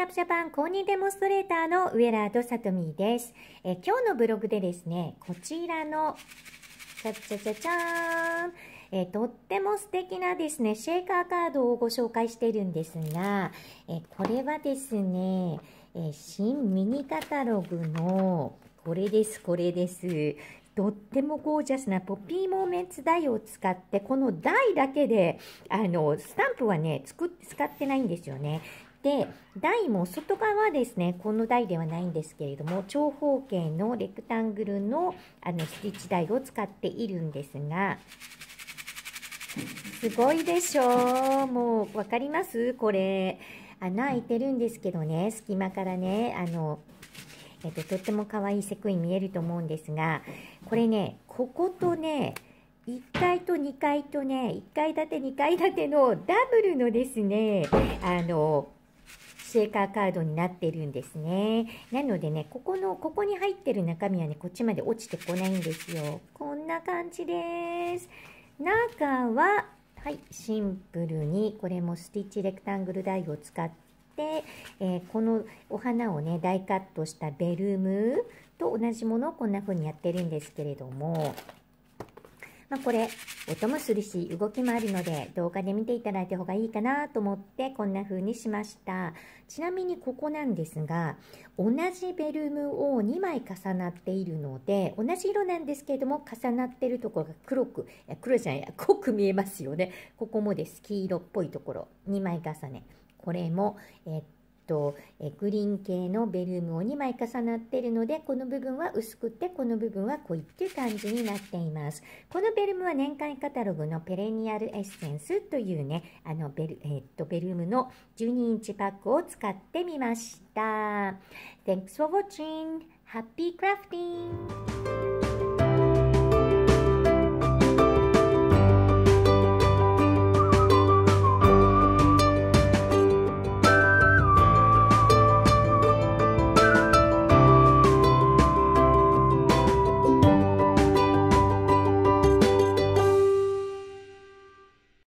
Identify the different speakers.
Speaker 1: インップジャパン公認デモンストレーターの上ラードさとみです。え今日のブログでですね、こちらの、ちゃちゃちゃちゃーん、えとっても素敵なですね、シェーカーカードをご紹介しているんですが、えこれはですね、え新ミニカタログの、これです、これです。とってもゴージャスなポピーモーメンツ台を使って、この台だけで、あの、スタンプはね、つく使ってないんですよね。で台も外側はですねこの台ではないんですけれども長方形のレクタングルのあのスティッチ台を使っているんですがすごいでしょうもう分かりますこれ穴開いてるんですけどね隙間からねあのえっと、とっても可愛いセクイ見えると思うんですがこれねこことね1階と2階とね1階建て2階建てのダブルのですねあのセーカーカードになってるんですね。なのでね、ここの、ここに入ってる中身はね、こっちまで落ちてこないんですよ。こんな感じです。中は、はい、シンプルに、これもスティッチレクタングル台を使って、えー、このお花をね、大カットしたベルムと同じものをこんな風にやってるんですけれども、まあ、これ音もするし動きもあるので動画で見ていただいた方がいいかなと思ってこんな風にしましたちなみにここなんですが同じベルムを2枚重なっているので同じ色なんですけれども重なってるところが黒く黒じゃない濃く見えますよねここもです黄色っぽいところ2枚重ねこれもえっととえグリーン系のベルームを2枚重なっているのでこの部分は薄くってこの部分は濃いっていう感じになっていますこのベルームは年間カタログのペレニアルエッセンスというねあのベル,、えー、っとベルームの12インチパックを使ってみました Thanks for watching! Happy crafting!